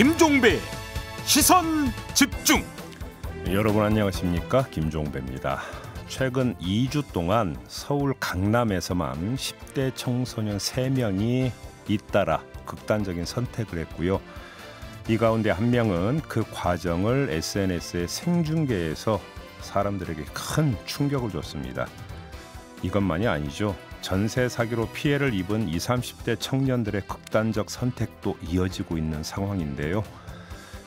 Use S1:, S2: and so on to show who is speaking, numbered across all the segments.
S1: 김종배 시선 집중.
S2: 여러분 안녕하십니까 김종배입니다. 최근 2주 동안 서울 강남에서만 10대 청소년 3명이 잇따라 극단적인 선택을 했고요. 이 가운데 한 명은 그 과정을 SNS에 생중계해서 사람들에게 큰 충격을 줬습니다. 이것만이 아니죠. 전세 사기로 피해를 입은 20, 30대 청년들의 극단적 선택도 이어지고 있는 상황인데요.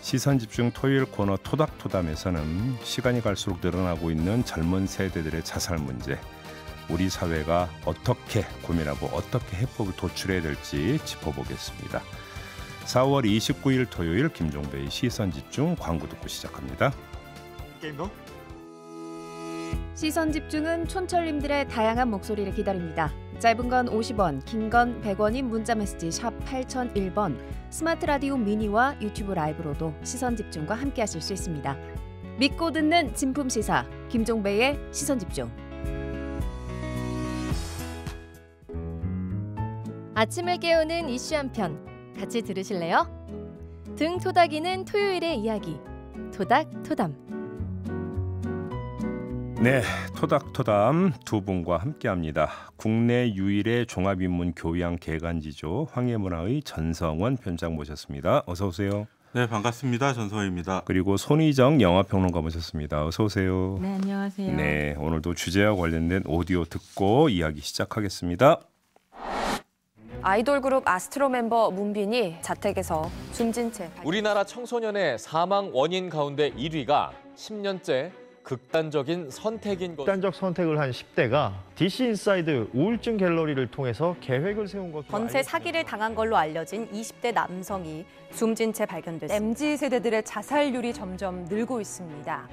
S2: 시선 집중 토요일 코너 토닥토담에서는 시간이 갈수록 늘어나고 있는 젊은 세대들의 자살 문제, 우리 사회가 어떻게 고민하고 어떻게 해법을 도출해야 될지 짚어보겠습니다. 4월 29일 토요일 김종배의 시선 집중 광고 듣고 시작합니다.
S1: 게임
S3: 시선 집중은 촌철님들의 다양한 목소리를 기다립니다. 짧은 건 50원, 긴 건 100원인 문자 메시지 8001번, 스마트 라디오 미니와 유튜브 라이브로도 시선 집중과 함께 하실 수 있습니다. 믿고 듣는 진품 시사 김종배의 시선 집중. 아침을 깨우는 이슈 한 편 같이 들으실래요? 등 토닥이는 토요일의 이야기 토닥 토담.
S2: 네, 토닥토담 두 분과 함께합니다. 국내 유일의 종합인문 교양 개간지죠 황해문화의 전성원 편장 모셨습니다. 어서 오세요. 네, 반갑습니다. 전성원입니다. 그리고 손희정 영화평론가 모셨습니다. 어서 오세요. 네,
S3: 안녕하세요. 네,
S2: 오늘도 주제와 관련된 오디오 듣고 이야기 시작하겠습니다.
S3: 아이돌 그룹 아스트로 멤버 문빈이 자택에서 숨진 채
S1: 우리나라 청소년의 사망 원인 가운데 1위가 10년째 극단적인 선택인 것. 극단적 선택을 한 10대가 DC 인사이드 우울증 갤러리를 통해서 계획을 세운 것 전세 사기를
S3: 당한 걸로 알려진 20대 남성이 숨진 채 발견됐습니다. MZ 세대들의 자살률이 점점 늘고 있습니다.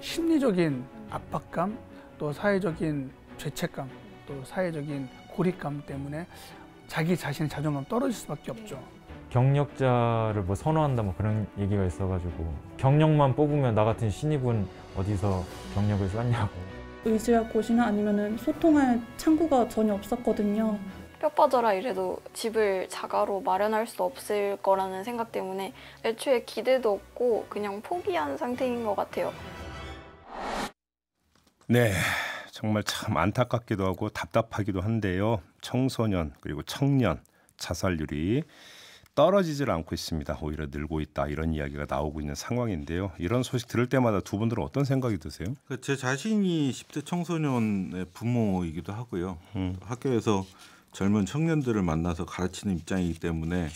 S4: 심리적인 압박감, 또 사회적인 죄책감, 또 사회적인 고립감 때문에 자기 자신의 자존감 떨어질 수밖에 없죠.
S1: 경력자를 뭐 선호한다 뭐 그런 얘기가 있어가지고 경력만 뽑으면 나 같은 신입은 어디서 경력을
S3: 쌓냐고 의지할 곳이나 아니면 소통할 창구가 전혀 없었거든요. 뼈 빠져라 이래도 집을 자가로 마련할 수 없을 거라는 생각 때문에 애초에 기대도 없고 그냥 포기한 상태인 것 같아요.
S2: 네, 정말 참 안타깝기도 하고 답답하기도 한데요. 청소년 그리고 청년 자살률이 떨어지질 않고 있습니다. 오히려 늘고 있다 이런 이야기가 나오고 있는 상황인데요. 이런 소식 들을 때마다 두 분들은 어떤 생각이 드세요?
S4: 그러니까 제 자신이 10대 청소년의 부모이기도 하고요. 음. 학교에서 젊은 청년들을 만나서 가르치는 입장이기 때문에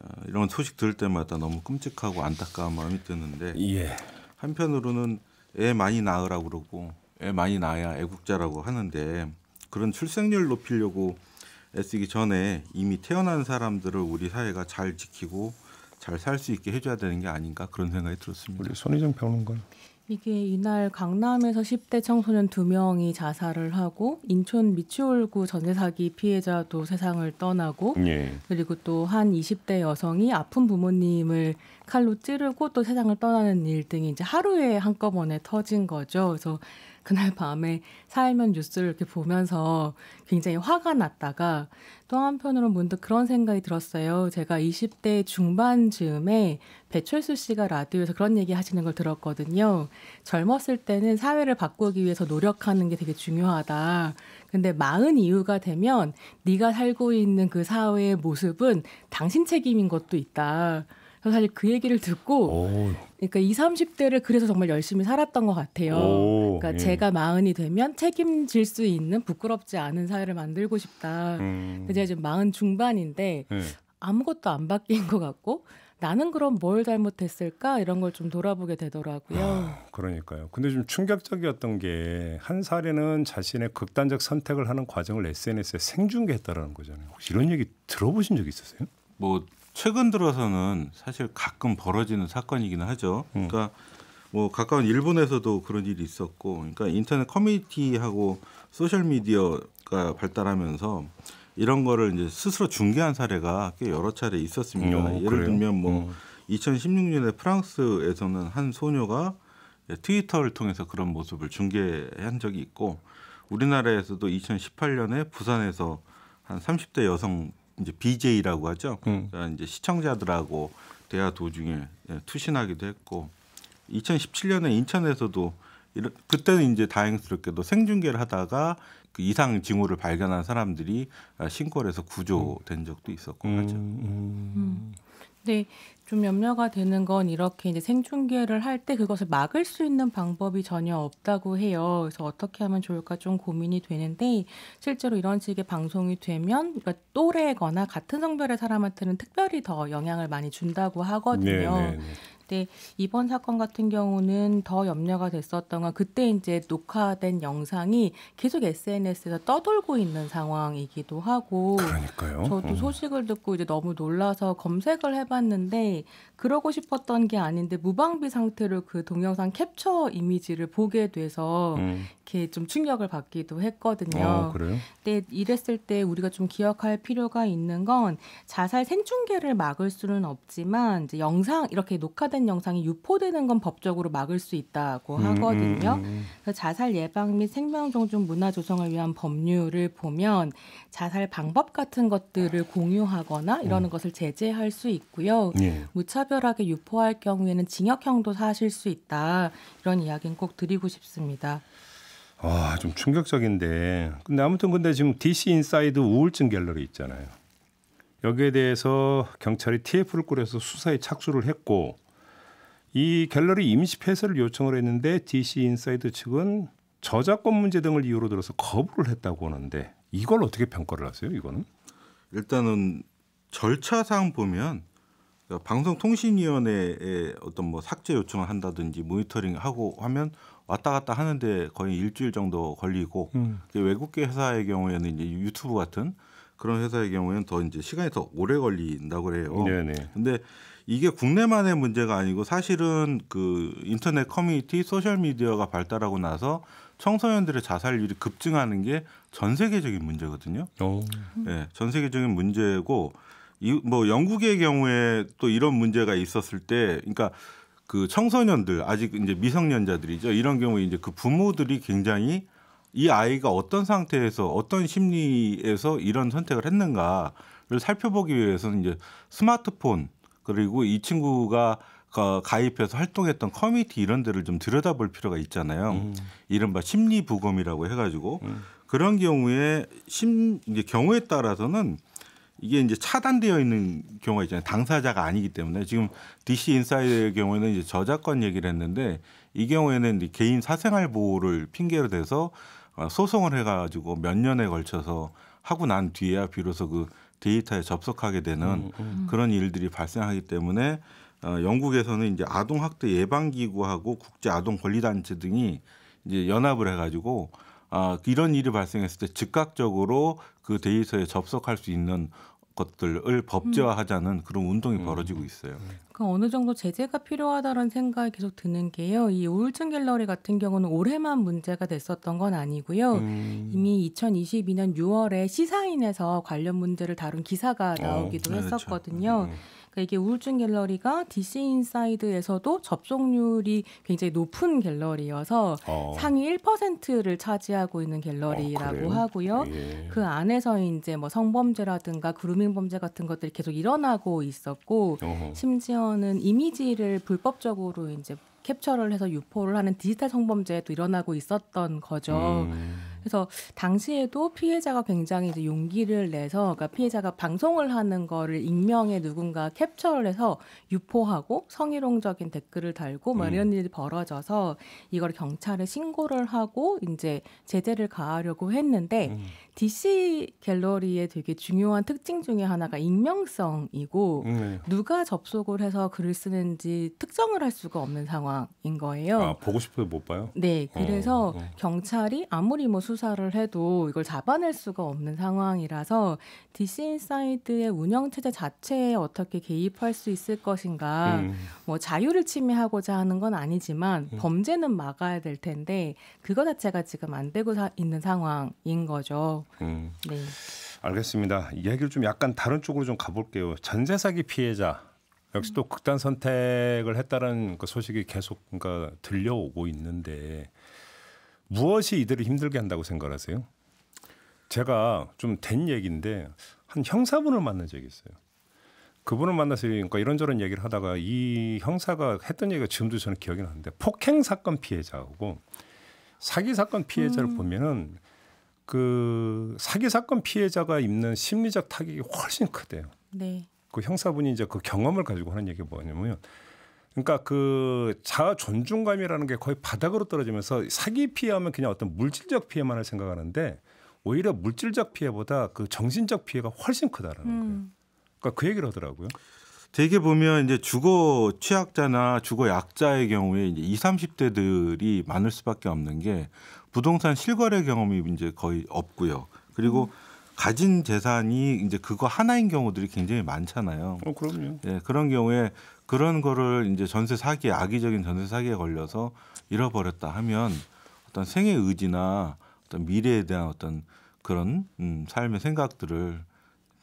S4: 어, 이런 소식 들을 때마다 너무 끔찍하고 안타까운 마음이 드는데 예. 한편으로는 애 많이 낳으라고 그러고 애 많이 낳아야 애국자라고 하는데 그런 출생률 높이려고 애쓰기 전에 이미 태어난 사람들을 우리 사회가 잘 지키고 잘 살 수 있게 해줘야 되는 게 아닌가 그런 생각이 들었습니다. 우리 손희정
S2: 평론가.
S3: 이게 이날 강남에서 10대 청소년 2명이 자살을 하고 인천 미추홀구 전세사기 피해자도 세상을 떠나고 예. 그리고 또 한 20대 여성이 아픈 부모님을 칼로 찌르고 또 세상을 떠나는 일 등이 이제 하루에 한꺼번에 터진 거죠. 그래서 그날 밤에 살면 뉴스를 이렇게 보면서 굉장히 화가 났다가 또 한편으로 문득 그런 생각이 들었어요. 제가 20대 중반 즈음에 배철수 씨가 라디오에서 그런 얘기 하시는 걸 들었거든요. 젊었을 때는 사회를 바꾸기 위해서 노력하는 게 되게 중요하다. 근데 마흔 이후가 되면 네가 살고 있는 그 사회의 모습은 당신 책임인 것도 있다. 사실 그 얘기를 듣고 오. 그러니까 20, 30대를 그래서 정말 열심히 살았던 것 같아요. 오, 그러니까 예. 제가 마흔이 되면 책임질 수 있는 부끄럽지 않은 사회를 만들고 싶다. 음. 근데 제가 지금 마흔 중반인데 예. 아무것도 안 바뀐 것 같고 나는 그럼 뭘 잘못했을까 이런 걸 좀 돌아보게 되더라고요. 아,
S2: 그러니까요. 근데 좀 충격적이었던 게 한 사례는 자신의 극단적 선택을 하는 과정을 SNS에 생중계했다라는 거잖아요. 혹시 이런 얘기 들어보신 적 있으세요?
S4: 뭐 최근 들어서는 사실 가끔 벌어지는 사건이기는 하죠. 음. 그러니까 뭐 가까운 일본에서도 그런 일이 있었고, 그러니까 인터넷 커뮤니티하고 소셜 미디어가 발달하면서 이런 거를 이제 스스로 중계한 사례가 꽤 여러 차례 있었습니다. 오, 어, 예를 그래요? 들면 뭐 음. 2016년에 프랑스에서는 한 소녀가 트위터를 통해서 그런 모습을 중계한 적이 있고, 우리나라에서도 2018년에 부산에서 한 30대 여성 이제 BJ라고 하죠. 음. 그러니까 이제 시청자들하고 대화 도중에 예, 투신하기도 했고 2017년에 인천에서도 이런, 그때는 이제 다행스럽게도 생중계를 하다가 그 이상 징후를 발견한 사람들이 아, 신고 해서 구조된 적도 있었고 음. 하죠. 음.
S3: 음. 네, 좀 염려가 되는 건 이렇게 이제 생중계를 할 때 그것을 막을 수 있는 방법이 전혀 없다고 해요. 그래서 어떻게 하면 좋을까 좀 고민이 되는데 실제로 이런 식의 방송이 되면 그러니까 또래거나 같은 성별의 사람한테는 특별히 더 영향을 많이 준다고 하거든요. 네네네. 네, 네. 근데 이번 사건 같은 경우는 더 염려가 됐었던 건 그때 이제 녹화된 영상이 계속 SNS에서 떠돌고 있는 상황이기도 하고 그러니까요. 저도 어. 소식을 듣고 이제 너무 놀라서 검색을 해봤는데 그러고 싶었던 게 아닌데 무방비 상태로 그 동영상 캡처 이미지를 보게 돼서 음. 이렇게 좀 충격을 받기도 했거든요. 어, 그래요? 근 이랬을 때 우리가 좀 기억할 필요가 있는 건 자살 생중계를 막을 수는 없지만 이제 영상 이렇게 녹화된 포함된 영상이 유포되는 건 법적으로 막을 수 있다고 음, 음, 하거든요. 음, 그래서 자살 예방 및 생명 존중 문화 조성을 위한 법률을 보면 자살 방법 같은 것들을 공유하거나 이러는 음. 것을 제재할 수 있고요. 예. 무차별하게 유포할 경우에는 징역형도 사실 수 있다. 이런 이야기는 꼭 드리고 싶습니다.
S2: 아, 좀 충격적인데. 근데 아무튼 근데 지금 DC 인사이드 우울증 갤러리 있잖아요. 여기에 대해서 경찰이 TF를 꾸려서 수사에 착수를 했고 이 갤러리 임시 폐쇄를 요청을 했는데 DC 인사이드 측은 저작권 문제 등을 이유로 들어서 거부를 했다고 하는데 이걸 어떻게 평가를 하세요? 이거는
S4: 일단은 절차상 보면 방송통신위원회에 어떤 뭐 삭제 요청을 한다든지 모니터링하고 하면 왔다 갔다 하는데 거의 일주일 정도 걸리고 음. 외국계 회사의 경우에는 이제 유튜브 같은 그런 회사의 경우에는 더 이제 시간이 더 오래 걸린다고 그래요. 네네. 근데 이게 국내만의 문제가 아니고 사실은 그 인터넷 커뮤니티 소셜 미디어가 발달하고 나서 청소년들의 자살률이 급증하는 게 전 세계적인 문제거든요. 어. 예, 네, 전 세계적인 문제고 이, 뭐 영국의 경우에 또 이런 문제가 있었을 때 그러니까 그 청소년들 아직 이제 미성년자들이죠. 이런 경우에 이제 그 부모들이 굉장히 이 아이가 어떤 상태에서 어떤 심리에서 이런 선택을 했는가를 살펴보기 위해서는 이제 스마트폰 그리고 이 친구가 가입해서 활동했던 커뮤니티 이런 데를 좀 들여다볼 필요가 있잖아요. 음. 이른바 심리 부검이라고 해가지고 음. 그런 경우에 심 이제 경우에 따라서는 이게 이제 차단되어 있는 경우가 있잖아요. 당사자가 아니기 때문에 지금 DC 인사이드의 경우에는 이제 저작권 얘기를 했는데 이 경우에는 개인 사생활 보호를 핑계로 대서 어, 소송을 해가지고 몇 년에 걸쳐서 하고 난 뒤에야 비로소 그 데이터에 접속하게 되는 음. 음. 그런 일들이 발생하기 때문에 어, 영국에서는 이제 아동 학대 예방 기구하고 국제 아동 권리 단체 등이 이제 연합을 해가지고 아, 이런 일이 발생했을 때 즉각적으로 그 데이터에 접속할 수 있는 것들을 법제화하자는 음. 그런 운동이 음. 벌어지고 있어요. 그럼
S3: 그러니까 어느 정도 제재가 필요하다는 생각이 계속 드는 게요. 이 우울증 갤러리 같은 경우는 올해만 문제가 됐었던 건 아니고요. 음. 이미 2022년 6월에 시사인에서 관련 문제를 다룬 기사가 나오기도 어, 네, 그렇죠. 했었거든요. 그렇죠. 그러니까 이게 우울증 갤러리가 DC 인사이드에서도 접속률이 굉장히 높은 갤러리여서 어. 상위 1%를 차지하고 있는 갤러리라고 어, 하고요. 예. 그 안에서 이제 뭐 성범죄라든가 그루밍 범죄 같은 것들이 계속 일어나고 있었고 어허. 심지어는 이미지를 불법적으로 이제 캡처를 해서 유포를 하는 디지털 성범죄도 일어나고 있었던 거죠. 음. 그래서 당시에도 피해자가 굉장히 이제 용기를 내서 그러니까 피해자가 방송을 하는 거를 익명의 누군가 캡처를 해서 유포하고 성희롱적인 댓글을 달고 뭐 이런 음. 일이 벌어져서 이걸 경찰에 신고를 하고 이제 제재를 가하려고 했는데 음. DC 갤러리의 되게 중요한 특징 중에 하나가 익명성이고 네. 누가 접속을 해서 글을 쓰는지 특정을 할 수가 없는 상황인 거예요. 아,
S2: 보고 싶어도 못 봐요? 네. 어, 그래서 어, 어.
S3: 경찰이 아무리 뭐 수사를 해도 이걸 잡아낼 수가 없는 상황이라서 DC 인사이드의 운영 체제 자체에 어떻게 개입할 수 있을 것인가? 음. 뭐 자유를 침해하고자 하는 건 아니지만 음. 범죄는 막아야 될 텐데 그거 자체가 지금 안 되고 있는 상황인 거죠. 음. 네.
S2: 알겠습니다. 이야기를 좀 약간 다른 쪽으로 좀 가볼게요. 전세 사기 피해자 역시 또 극단 선택을 했다는그 소식이 계속 그러니까 들려오고 있는데 무엇이 이들을 힘들게 한다고 생각하세요? 제가 좀 된 얘기인데 한 형사분을 만난 적이 있어요. 그분을 만나서 그러니까 이런저런 얘기를 하다가 이 형사가 했던 얘기가 지금도 저는 기억이 나는데 폭행 사건 피해자하고 사기 사건 피해자를 음. 보면은 그 사기 사건 피해자가 입는 심리적 타격이 훨씬 크대요. 네. 그 형사분이 이제 그 경험을 가지고 하는 얘기가 뭐냐면 그러니까 그 자아 존중감이라는 게 거의 바닥으로 떨어지면서 사기 피해하면 그냥 어떤 물질적 피해만 을 생각하는데 오히려 물질적 피해보다 그 정신적 피해가 훨씬 크다라는 음. 거예요. 그러니까 그 얘기를 하더라고요. 되게 보면 이제 주거
S4: 취약자나 주거 약자의 경우에 이제 20, 30대들이 많을 수밖에 없는 게 부동산 실거래 경험이 이제 거의 없고요. 그리고 음. 가진 재산이 이제 그거 하나인 경우들이 굉장히 많잖아요. 어, 그럼요. 예, 그런 경우에 그런 거를 이제 전세 사기에 악의적인 전세 사기에 걸려서 잃어버렸다 하면 어떤 생의 의지나 어떤 미래에 대한 어떤 그런 음, 삶의 생각들을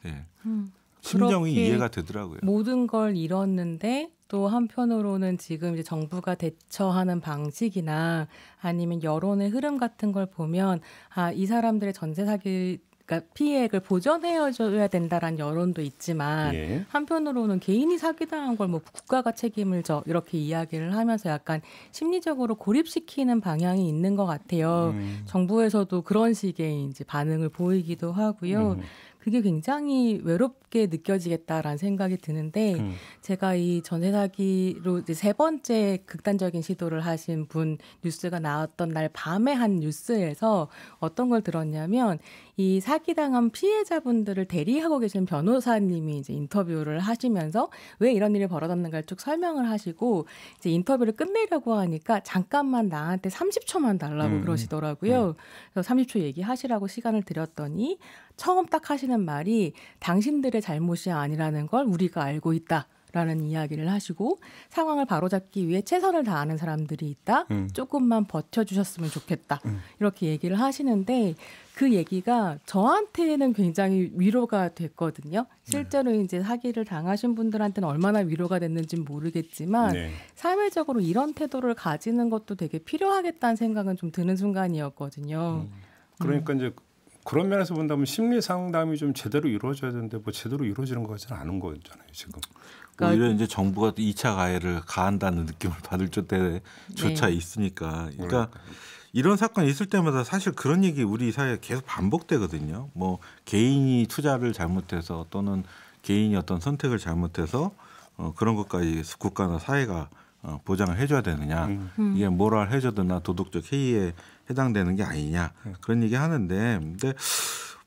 S4: 예, 음, 심정이 이해가 되더라고요.
S3: 모든 걸 잃었는데 또 한편으로는 지금 이제 정부가 대처하는 방식이나 아니면 여론의 흐름 같은 걸 보면 아, 이 사람들의 전세 사기 그러니까 피해액을 보전해줘야 된다라는 여론도 있지만 예. 한편으로는 개인이 사기당한 걸 뭐 국가가 책임을 져 이렇게 이야기를 하면서 약간 심리적으로 고립시키는 방향이 있는 것 같아요. 음. 정부에서도 그런 식의 이제 반응을 보이기도 하고요. 음. 그게 굉장히 외롭게 느껴지겠다라는 생각이 드는데 음. 제가 이 전세 사기로 이제 세 번째 극단적인 시도를 하신 분 뉴스가 나왔던 날 밤에 한 뉴스에서 어떤 걸 들었냐면 이 사기당한 피해자분들을 대리하고 계신 변호사님이 이제 인터뷰를 하시면서 왜 이런 일이 벌어졌는가를 쭉 설명을 하시고 이제 인터뷰를 끝내려고 하니까 잠깐만 나한테 30초만 달라고 음. 그러시더라고요. 음. 그래서 30초 얘기하시라고 시간을 드렸더니 처음 딱 하시는 말이 당신들의 잘못이 아니라는 걸 우리가 알고 있다. 라는 이야기를 하시고 상황을 바로잡기 위해 최선을 다하는 사람들이 있다. 음. 조금만 버텨주셨으면 좋겠다. 음. 이렇게 얘기를 하시는데 그 얘기가 저한테는 굉장히 위로가 됐거든요. 음. 실제로 네. 이제 사기를 당하신 분들한테는 얼마나 위로가 됐는지는 모르겠지만 네. 사회적으로 이런 태도를 가지는 것도 되게 필요하겠다는 생각은 좀 드는 순간이었거든요. 음. 그러니까
S2: 음. 이제 그런 면에서 본다면 심리 상담이 좀 제대로 이루어져야 되는데 뭐 제대로 이루어지는 것 같지는 않은 거잖아요 지금. 그러니까 오히려 이제 정부가 또 2차 가해를
S4: 가한다는 느낌을 받을 때조차 네. 있으니까. 그러니까, 그러니까 이런 사건이 있을 때마다 사실 그런 얘기 우리 사회에 계속 반복되거든요. 뭐 개인이 투자를 잘못해서 또는 개인이 어떤 선택을 잘못해서 어, 그런 것까지 국가나 사회가 어, 보장을 해줘야 되느냐 음. 음. 이게 모랄 해저드나 도덕적 해이에 해당되는 게 아니냐 네. 그런 얘기 하는데 근데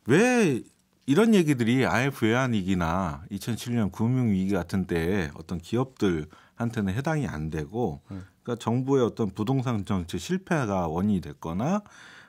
S4: 왜 이런 얘기들이 IMF 외환위기나 2007년 금융위기 같은 때에 어떤 기업들한테는 해당이 안 되고 네. 그러니까 정부의 어떤 부동산 정책 실패가 원인이 됐거나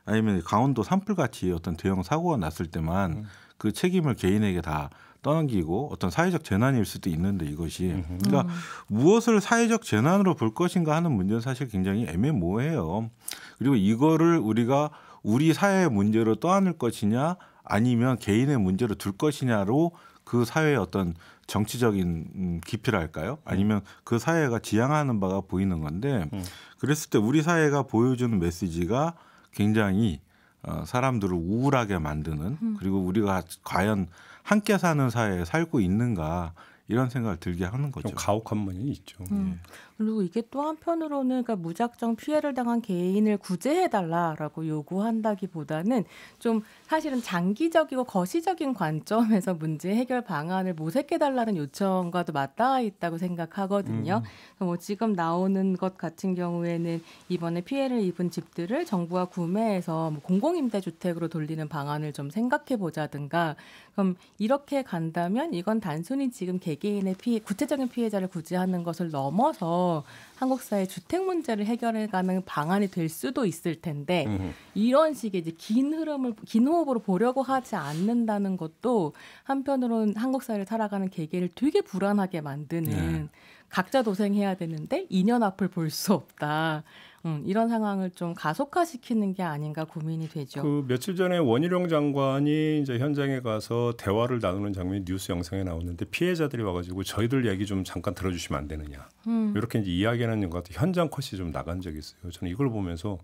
S4: 아니면 강원도 산불같이 어떤 대형 사고가 났을 때만 네. 그 책임을 개인에게 다 떠넘기고 어떤 사회적 재난일 수도 있는데 이것이 그러니까 음. 무엇을 사회적 재난으로 볼 것인가 하는 문제는 사실 굉장히 애매모호해요. 그리고 이거를 우리가 우리 사회의 문제로 떠안을 것이냐 아니면 개인의 문제로 둘 것이냐로 그 사회의 어떤 정치적인 음, 깊이랄까요? 아니면 그 사회가 지향하는 바가 보이는 건데 음. 그랬을 때 우리 사회가 보여주는 메시지가 굉장히 어, 사람들을 우울하게 만드는 그리고 우리가 과연 함께 사는 사회에 살고 있는가 이런 생각을 들게 하는 거죠. 좀 가혹한 면이 있죠. 음.
S3: 예. 그리고 이게 또 한편으로는 그러니까 무작정 피해를 당한 개인을 구제해달라라고 요구한다기보다는 좀 사실은 장기적이고 거시적인 관점에서 문제 해결 방안을 모색해달라는 요청과도 맞닿아 있다고 생각하거든요. 음. 뭐 지금 나오는 것 같은 경우에는 이번에 피해를 입은 집들을 정부와 구매해서 뭐 공공임대주택으로 돌리는 방안을 좀 생각해보자든가 그럼 이렇게 간다면 이건 단순히 지금 개개인의 피해, 구체적인 피해자를 구제하는 것을 넘어서 한국 사회 주택 문제를 해결해 가는 방안이 될 수도 있을 텐데 음 이런 식의 이제 긴 흐름을 긴 호흡으로 보려고 하지 않는다는 것도 한편으로는 한국 사회를 살아가는 계기를 되게 불안하게 만드는 네. 각자 도생해야 되는데 2년 앞을 볼 수 없다. 음, 이런 상황을 좀 가속화시키는 게 아닌가 고민이 되죠. 그
S2: 며칠 전에 원희룡 장관이 이제 현장에 가서 대화를 나누는 장면이 뉴스 영상에 나오는데 피해자들이 와가지고 저희들 얘기 좀 잠깐 들어주시면 안 되느냐 음. 이렇게 이제 이야기하는 것 같아 현장 컷이 좀 나간 적이 있어요. 저는 이걸 보면서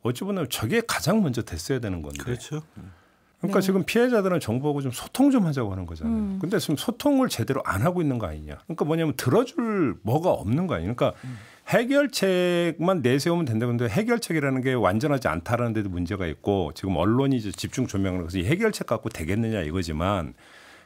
S2: 어찌 보면 저게 가장 먼저 됐어야 되는 건데. 그렇죠. 그러니까 네. 지금 피해자들은 정부하고 좀 소통 좀 하자고 하는 거잖아요. 음. 근데 지금 소통을 제대로 안 하고 있는 거 아니냐. 그러니까 뭐냐면 들어줄 뭐가 없는 거 아니냐. 그러니까 음. 해결책만 내세우면 된다 근데 해결책이라는 게 완전하지 않다라는 데도 문제가 있고 지금 언론이 이제 집중 조명을 해서 해결책 갖고 되겠느냐 이거지만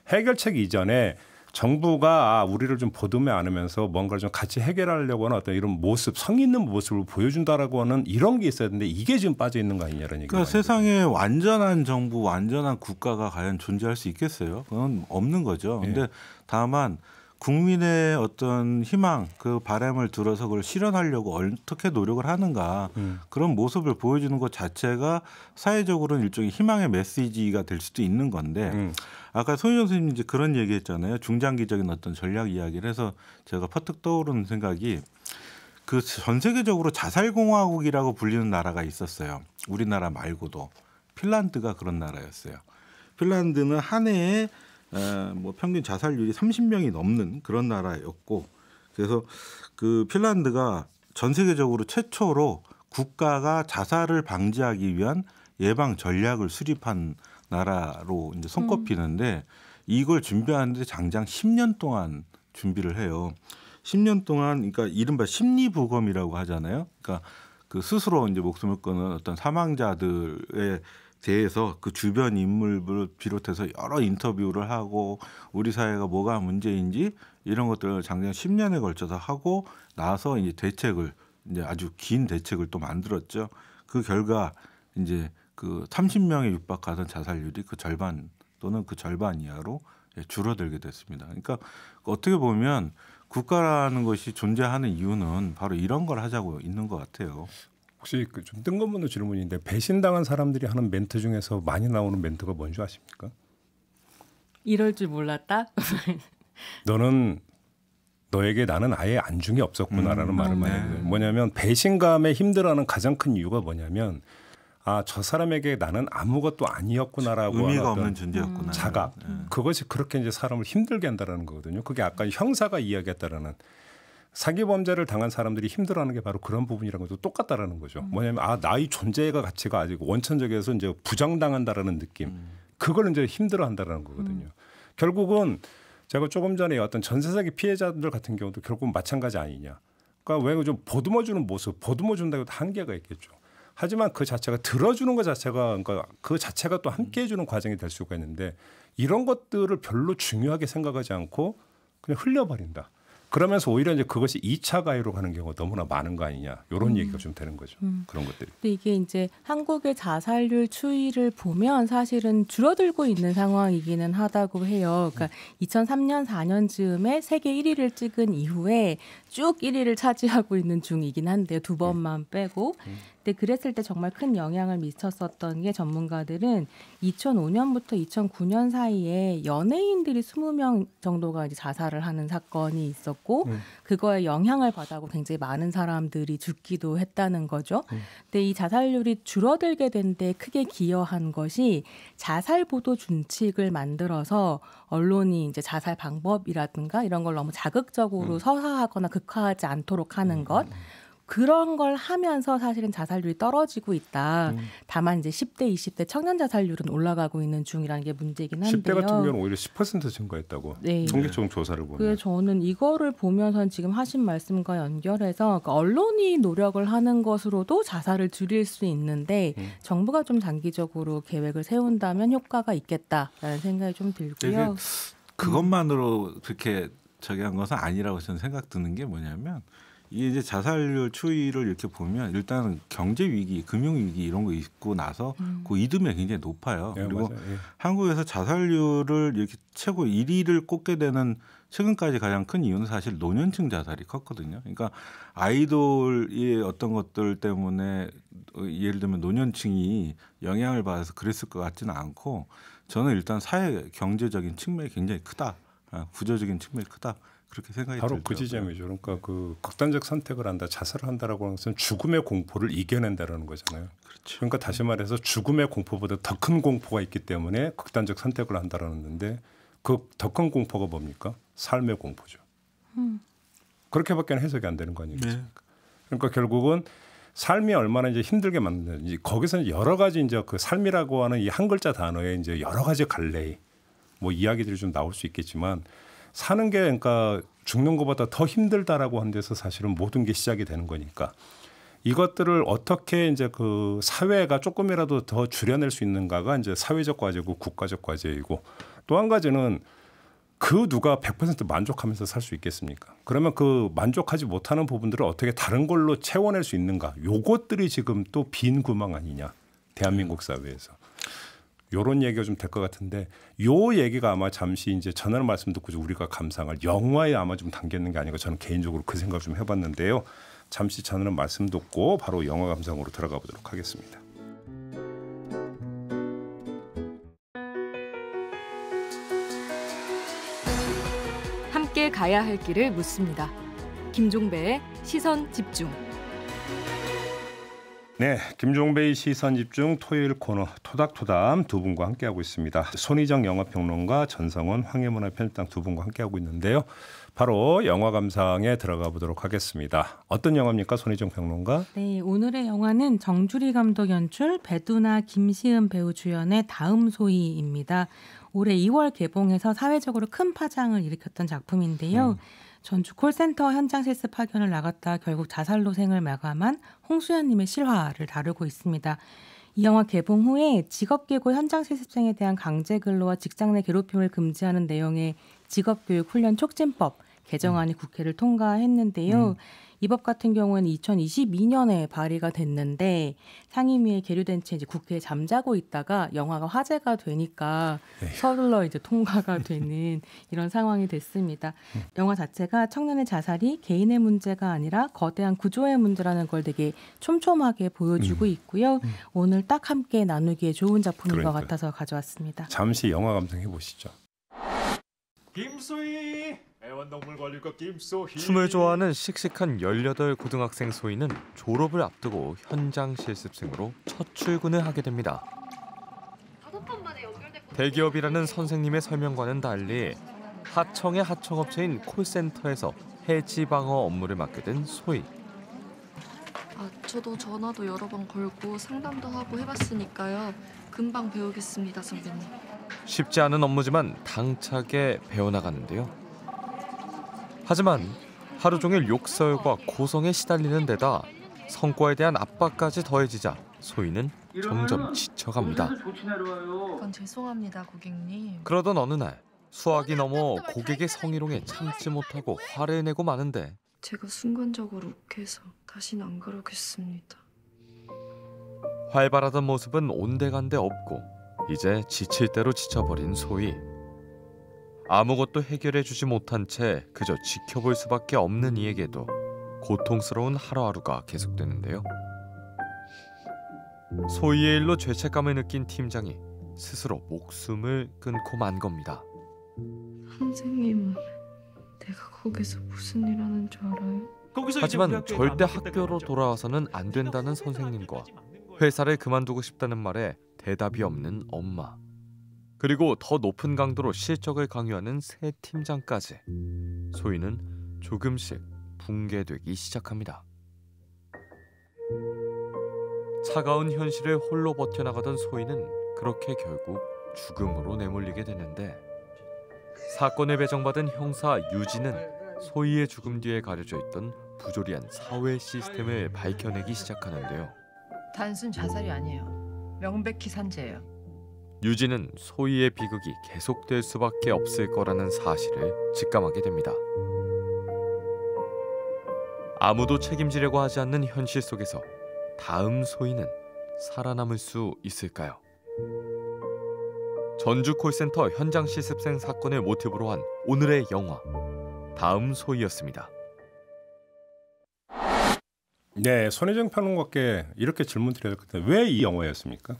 S2: 해결책 이전에 정부가 아, 우리를 좀 보듬에 안으면서 뭔가를 좀 같이 해결하려고 하는 어떤 이런 모습, 성의 있는 모습을 보여준다라고 하는 이런 게 있어야 되는데 이게 지금 빠져 있는 거 아니냐라는 얘기가. 그러니까 세상에 있어요. 완전한
S4: 정부, 완전한 국가가 과연 존재할 수 있겠어요? 그건 없는 거죠. 예. 근데 네. 다만 국민의 어떤 희망 그 바람을 들어서 그걸 실현하려고 어떻게 노력을 하는가 음. 그런 모습을 보여주는 것 자체가 사회적으로는 일종의 희망의 메시지가 될 수도 있는 건데 음. 아까 소희연 선생님 이제 그런 얘기했잖아요 중장기적인 어떤 전략 이야기를 해서 제가 퍼뜩 떠오르는 생각이 그 전 세계적으로 자살공화국이라고 불리는 나라가 있었어요 우리나라 말고도 핀란드가 그런 나라였어요 핀란드는 한 해에 에, 예, 뭐 평균 자살률이 30명이 넘는 그런 나라였고 그래서 그 핀란드가 전 세계적으로 최초로 국가가 자살을 방지하기 위한 예방 전략을 수립한 나라로 이제 손꼽히는데 음. 이걸 준비하는데 장장 10년 동안 준비를 해요. 10년 동안 그러니까 이른바 심리 부검이라고 하잖아요. 그러니까 그 스스로 이제 목숨을 끊은 어떤 사망자들의 대해서 그 주변 인물을 비롯해서 여러 인터뷰를 하고 우리 사회가 뭐가 문제인지 이런 것들을 작년 10년에 걸쳐서 하고 나서 이제 대책을 이제 아주 긴 대책을 또 만들었죠. 그 결과 이제 그 30명에 육박하던 자살률이 그 절반 또는 그 절반 이하로 예, 줄어들게 됐습니다. 그러니까 어떻게 보면 국가라는 것이 존재하는
S2: 이유는 바로 이런 걸 하자고 있는 것 같아요. 혹시 그 좀 뜬금없는 질문인데 배신당한 사람들이 하는 멘트 중에서 많이 나오는 멘트가 뭔지 아십니까?
S3: 이럴 줄 몰랐다.
S2: 너는 너에게 나는 아예 안중이 없었구나라는 음, 말을 많이 아, 해요. 네. 뭐냐면 배신감에 힘들어하는 가장 큰 이유가 뭐냐면 아저 사람에게 나는 아무것도 아니었구나라고 의미가 없는 존재였구나 자각 음. 그것이 그렇게 이제 사람을 힘들게 한다라는 거거든요. 그게 아까 형사가 이야기했다라는 사기 범죄를 당한 사람들이 힘들어하는 게 바로 그런 부분이라는 것도 똑같다라는 거죠. 음. 뭐냐면 아 나의 존재가 가치가 아직 원천적에서 이제 부정당한다라는 느낌, 음. 그걸 이제 힘들어한다라는 거거든요. 음. 결국은 제가 조금 전에 어떤 전 세상의 피해자들 같은 경우도 결국은 마찬가지 아니냐. 그러니까 왜좀 보듬어주는 모습, 보듬어준다고 해도 한계가 있겠죠. 하지만 그 자체가 들어주는 것 자체가 그러니까 그 자체가 또 함께해주는 음. 과정이 될 수가 있는데 이런 것들을 별로 중요하게 생각하지 않고 그냥 흘려버린다. 그러면서 오히려 이제 그것이 2차 가해로 가는 경우가 너무나 많은 거 아니냐 이런 음. 얘기가 좀 되는 거죠. 음. 그런 것들이.
S3: 근데 이게 이제 한국의 자살률 추이를 보면 사실은 줄어들고 있는 상황이기는 하다고 해요. 그러니까 음. 2003년 4년 즈음에 세계 1위를 찍은 이후에 쭉 1위를 차지하고 있는 중이긴 한데 두 번만 빼고. 음. 근데 네, 그랬을 때 정말 큰 영향을 미쳤었던 게 전문가들은 2005년부터 2009년 사이에 연예인들이 20명 정도가 이제 자살을 하는 사건이 있었고 음. 그거에 영향을 받아고 굉장히 많은 사람들이 죽기도 했다는 거죠. 음. 근데 이 자살률이 줄어들게 된 데 크게 기여한 것이 자살 보도 준칙을 만들어서 언론이 이제 자살 방법이라든가 이런 걸 너무 자극적으로 음. 서사하거나 극화하지 않도록 하는 음, 음, 것 음. 그런 걸 하면서 사실은 자살률이 떨어지고 있다. 음. 다만 이제 10대, 20대 청년 자살률은 올라가고 있는 중이라는 게 문제긴 한데요. 10대 같은 경우는
S2: 오히려 10% 증가했다고 네. 통계청 조사를 보면. 그
S3: 저는 이거를 보면서 지금 하신 말씀과 연결해서 그러니까 언론이 노력을 하는 것으로도 자살을 줄일 수 있는데 음. 정부가 좀 장기적으로 계획을 세운다면 효과가 있겠다라는 생각이 좀 들고요.
S4: 그것만으로 그렇게 저기 한 것은 아니라고 저는 생각 드는 게 뭐냐면 이게 이제 자살률 추이를 이렇게 보면 일단 경제 위기, 금융 위기 이런 거 있고 나서 음. 그 이듬해 굉장히 높아요. 예, 그리고 예. 한국에서 자살률을 이렇게 최고 1위를 꼽게 되는 최근까지 가장 큰 이유는 사실 노년층 자살이 컸거든요. 그러니까 아이돌의 어떤 것들 때문에 어, 예를 들면 노년층이 영향을 받아서 그랬을 것 같지는 않고 저는 일단 사회 경제적인 측면이
S2: 굉장히 크다. 아, 구조적인 측면이 크다. 그렇게
S4: 생각이 바로 들더라고그 지점이죠.
S2: 네. 그러니까 그 극단적 선택을 한다, 자살을 한다라고 하는 것은 죽음의 공포를 이겨낸다라는 거잖아요. 그렇죠. 그러니까 다시 말해서 죽음의 공포보다 더 큰 공포가 있기 때문에 극단적 선택을 한다라는 건데 그 더 큰 공포가 뭡니까? 삶의 공포죠. 음. 그렇게밖에 해석이 안 되는 거 아니겠습니까? 네. 그러니까 결국은 삶이 얼마나 이제 힘들게 만드는지 거기서는 여러 가지 이제 그 삶이라고 하는 이 한 글자 단어에 이제 여러 가지 갈래뭐 이야기들이 좀 나올 수 있겠지만 사는 게 그러니까 죽는 것보다 더 힘들다라고 한 데서 사실은 모든 게 시작이 되는 거니까 이것들을 어떻게 이제 그 사회가 조금이라도 더 줄여낼 수 있는가가 이제 사회적 과제고 국가적 과제이고 또 한 가지는 그 누가 100% 만족하면서 살 수 있겠습니까? 그러면 그 만족하지 못하는 부분들을 어떻게 다른 걸로 채워낼 수 있는가? 요것들이 지금 또 빈 구멍 아니냐? 대한민국 사회에서. 요런 얘기가 좀 될 것 같은데 요 얘기가 아마 잠시 이제 전하는 말씀 듣고 우리가 감상할 영화에 아마 좀 담겼는 게 아닌가 저는 개인적으로 그 생각을 좀 해봤는데요. 잠시 전하는 말씀 듣고 바로 영화 감상으로 들어가 보도록 하겠습니다.
S3: 함께 가야 할 길을 묻습니다. 김종배의 시선 집중.
S2: 네, 김종배의 시선 집중 토요일 코너 토닥토닥두 분과 함께하고 있습니다. 손희정 영화평론가 전성원 황해문화 편집당 두 분과 함께하고 있는데요. 바로 영화 감상에 들어가 보도록 하겠습니다. 어떤 영화입니까, 손희정 평론가?
S3: 네, 오늘의 영화는 정주리 감독 연출, 배두나 김시은 배우 주연의 다음 소희입니다. 올해 2월 개봉해서 사회적으로 큰 파장을 일으켰던 작품인데요. 음. 전주 콜센터 현장 실습 파견을 나갔다 결국 자살로 생을 마감한 홍수연님의 실화를 다루고 있습니다. 이 영화 개봉 후에 직업계고 현장 실습생에 대한 강제 근로와 직장 내 괴롭힘을 금지하는 내용의 직업교육 훈련 촉진법 개정안이 음. 국회를 통과했는데요. 음. 이법 같은 경우는 2022년에 발의가 됐는데 상임위에 계류된 채 이제 국회에 잠자고 있다가 영화가 화제가 되니까 네. 서둘러 이제 통과가 되는 이런 상황이 됐습니다. 영화 자체가 청년의 자살이 개인의 문제가 아니라 거대한 구조의 문제라는 걸 되게 촘촘하게 보여주고 음. 있고요. 음. 오늘 딱 함께 나누기에 좋은 작품인 그러니까요. 것 같아서 가져왔습니다.
S2: 잠시 영화 감상해 보시죠.
S1: 김수희
S2: 춤을 좋아하는 씩씩한
S1: 18 고등학생 소희는 졸업을 앞두고 현장 실습생으로 첫 출근을 하게 됩니다. 대기업이라는 선생님의 설명과는 달리 하청의 하청업체인 콜센터에서 해지 방어 업무를 맡게 된 소희.
S3: 아, 저도 전화도 여러 번 걸고 상담도 하고
S4: 해봤으니까요. 금방 배우겠습니다, 선배님.
S1: 쉽지 않은 업무지만 당차게 배워나가는데요. 하지만 하루 종일 욕설과 고성에 시달리는 데다 성과에 대한 압박까지 더해지자 소희는 점점 지쳐갑니다. 그건 죄송합니다, 고객님. 그러던 어느 날 수학이 어, 넘어 네, 네, 네, 고객의 성희롱에 참지 못하고 화를 내고 마는데
S2: 제가 순간적으로 욱해서 다신 안 그러겠습니다.
S1: 활발하던 모습은 온데간데 없고 이제 지칠 대로 지쳐버린 소희. 아무것도 해결해 주지 못한 채 그저 지켜볼 수밖에 없는 이에게도 고통스러운 하루하루가 계속되는데요. 소희의 일로 죄책감을 느낀 팀장이 스스로 목숨을 끊고 만 겁니다.
S3: 선생님 내가 거기서 무슨 일 하는 줄 알아요? 하지만 절대
S1: 학교로 돌아와서는 안 된다는 선생님과 회사를 그만두고 싶다는 말에 대답이 없는 엄마. 그리고 더 높은 강도로 실적을 강요하는 새 팀장까지 소희는 조금씩 붕괴되기 시작합니다. 차가운 현실을 홀로 버텨나가던 소희는 그렇게 결국 죽음으로 내몰리게 되는데 사건에 배정받은 형사 유진은 소희의 죽음 뒤에 가려져 있던 부조리한 사회 시스템을 밝혀내기 시작하는데요. 단순 자살이 아니에요. 명백히 산재예요. 유진은 소희의 비극이 계속될 수밖에 없을 거라는 사실을 직감하게 됩니다. 아무도 책임지려고 하지 않는 현실 속에서 다음 소희는 살아남을 수 있을까요? 전주 콜센터 현장 실습생 사건을
S2: 모티브로 한 오늘의 영화 다음 소희였습니다. 네, 손혜정 평론가께 이렇게 질문 드려야 될것 같아요. 왜이 영화였습니까?